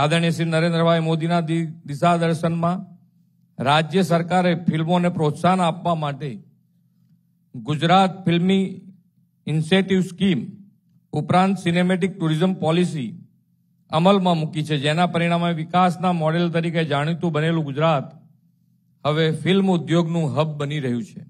આદરણીય શ્રી નરેન્દ્રભાઈ મોદીના દિશાદર્શનમાં રાજ્ય સરકારે ફિલ્મોને પ્રોત્સાહન આપવા માટે ગુજરાત ફિલ્મી ઇન્સેટિવ સ્કીમ ઉપરાંત સિનેમેટિક ટુરિઝમ પોલિસી અમલમાં મૂકી છે જેના પરિણામે વિકાસના મોડેલ તરીકે જાણીતું બનેલું ગુજરાત હવે ફિલ્મ ઉદ્યોગનું હબ બની રહ્યું છે